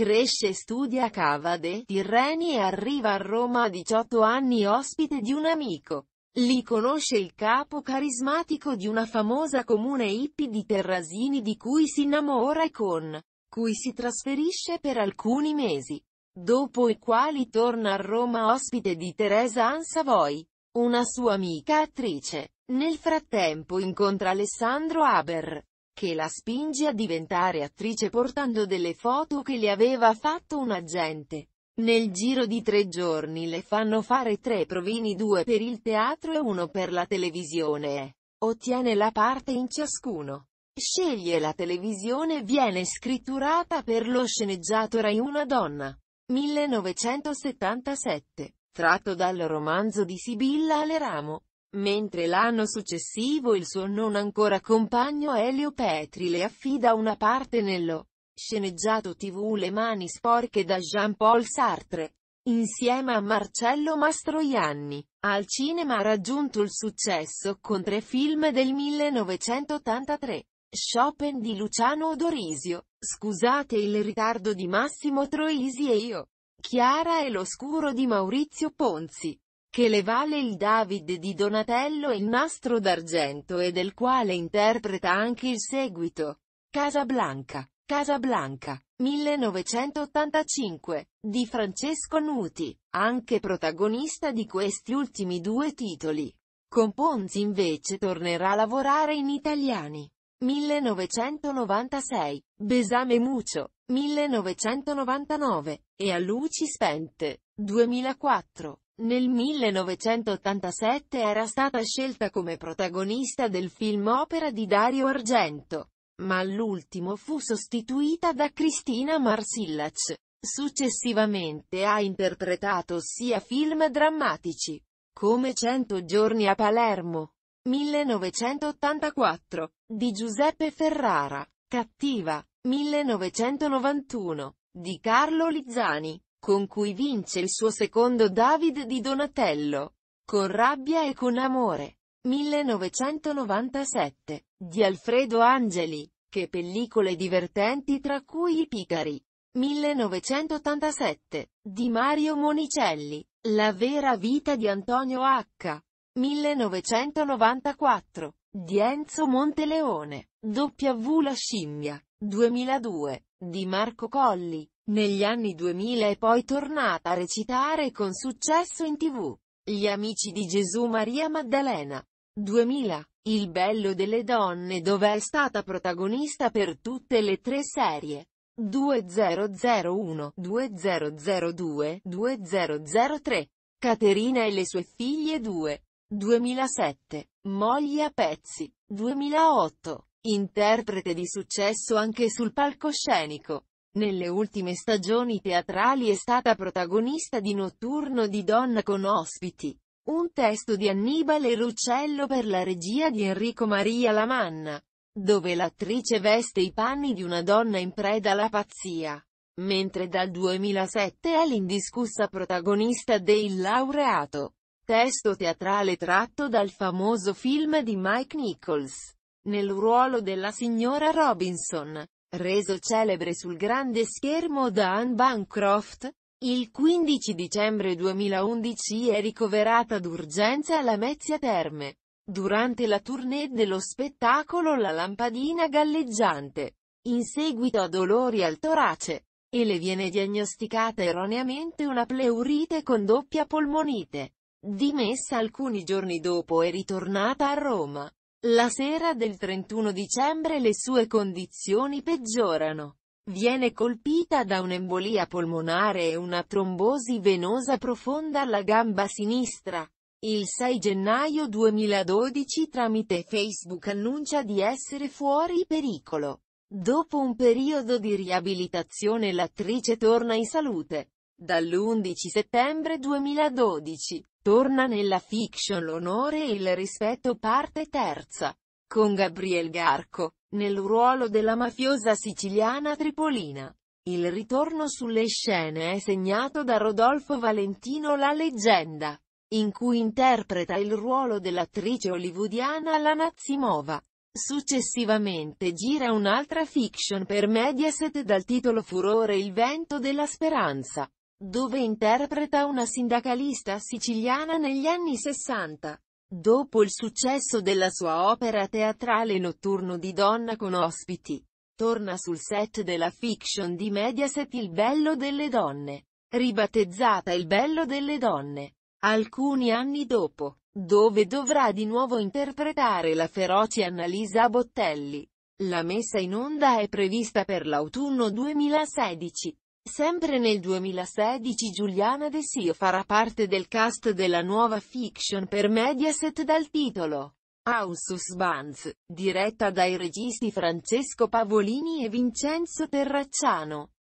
Cresce e studia a Cava de Tirreni e arriva a Roma a 18 anni ospite di un amico. Lì conosce il capo carismatico di una famosa comune hippie di Terrasini di cui si innamora e con cui si trasferisce per alcuni mesi, dopo i quali torna a Roma ospite di Teresa Ansavoy, una sua amica attrice. Nel frattempo incontra Alessandro Haber, che la spinge a diventare attrice portando delle foto che le aveva fatto un agente. Nel giro di tre giorni le fanno fare tre provini due per il teatro e uno per la televisione e ottiene la parte in ciascuno. Sceglie la televisione e viene scritturata per lo sceneggiato Rai Una donna. 1977, tratto dal romanzo di Sibilla Aleramo. Mentre l'anno successivo il suo non ancora compagno Elio Petri le affida una parte nello sceneggiato tv Le mani sporche da Jean-Paul Sartre. Insieme a Marcello Mastroianni, al cinema ha raggiunto il successo con tre film del 1983. Chopin di Luciano Odorisio, Scusate il ritardo di Massimo Troisi e io, Chiara e l'oscuro di Maurizio Ponzi, che le vale il David di Donatello e il nastro d'argento e del quale interpreta anche il seguito. Casablanca, Casablanca, 1985, di Francesco Nuti, anche protagonista di questi ultimi due titoli. Con Ponzi invece tornerà a lavorare in Italiani. 1996, Besame Mucio, 1999, e A Luci Spente, 2004. Nel 1987 era stata scelta come protagonista del film opera di Dario Argento, ma all'ultimo fu sostituita da Cristina Marsillac. Successivamente ha interpretato sia film drammatici, come Cento giorni a Palermo, 1984, di Giuseppe Ferrara, Cattiva, 1991, di Carlo Lizzani, con cui vince il suo secondo David di Donatello. Con rabbia e con amore. 1997, di Alfredo Angeli. Che pellicole divertenti tra cui I Picari. 1987, di Mario Monicelli. La vera vita di Antonio H. 1994, di Enzo Monteleone. W la scimmia. 2002, di Marco Colli. Negli anni 2000 è poi tornata a recitare con successo in tv. Gli amici di Gesù Maria Maddalena. 2000. Il bello delle donne dove è stata protagonista per tutte le tre serie. 2001, 2002, 2003. Caterina e le sue figlie 2. 2007. Moglie a pezzi. 2008. Interprete di successo anche sul palcoscenico. Nelle ultime stagioni teatrali è stata protagonista di Notturno di Donna con ospiti. Un testo di Annibale Ruccello per la regia di Enrico Maria Lamanna, dove l'attrice veste i panni di una donna in preda alla pazzia, mentre dal 2007 è l'indiscussa protagonista de Il laureato, testo teatrale tratto dal famoso film di Mike Nichols, nel ruolo della signora Robinson reso celebre sul grande schermo da Anne Bancroft, il 15 dicembre 2011 è ricoverata d'urgenza alla Mezzia Terme. Durante la tournée dello spettacolo La lampadina galleggiante, in seguito a dolori al torace, e le viene diagnosticata erroneamente una pleurite con doppia polmonite. Dimessa alcuni giorni dopo è ritornata a Roma. La sera del 31 dicembre le sue condizioni peggiorano. Viene colpita da un'embolia polmonare e una trombosi venosa profonda alla gamba sinistra. Il 6 gennaio 2012 tramite Facebook annuncia di essere fuori pericolo. Dopo un periodo di riabilitazione l'attrice torna in salute. Dall'11 settembre 2012, torna nella fiction l'onore e il rispetto parte terza, con Gabriel Garco, nel ruolo della mafiosa siciliana tripolina. Il ritorno sulle scene è segnato da Rodolfo Valentino La leggenda, in cui interpreta il ruolo dell'attrice hollywoodiana Lana Zimova. Successivamente gira un'altra fiction per Mediaset dal titolo Furore il vento della speranza dove interpreta una sindacalista siciliana negli anni 60. Dopo il successo della sua opera teatrale Notturno di donna con ospiti, torna sul set della fiction di Mediaset Il Bello delle Donne, ribattezzata Il Bello delle Donne, alcuni anni dopo, dove dovrà di nuovo interpretare la feroce Annalisa Bottelli. La messa in onda è prevista per l'autunno 2016. Sempre nel 2016 Giuliana De Sio farà parte del cast della nuova fiction per Mediaset dal titolo House of Bands, diretta dai registi Francesco Pavolini e Vincenzo Terracciano.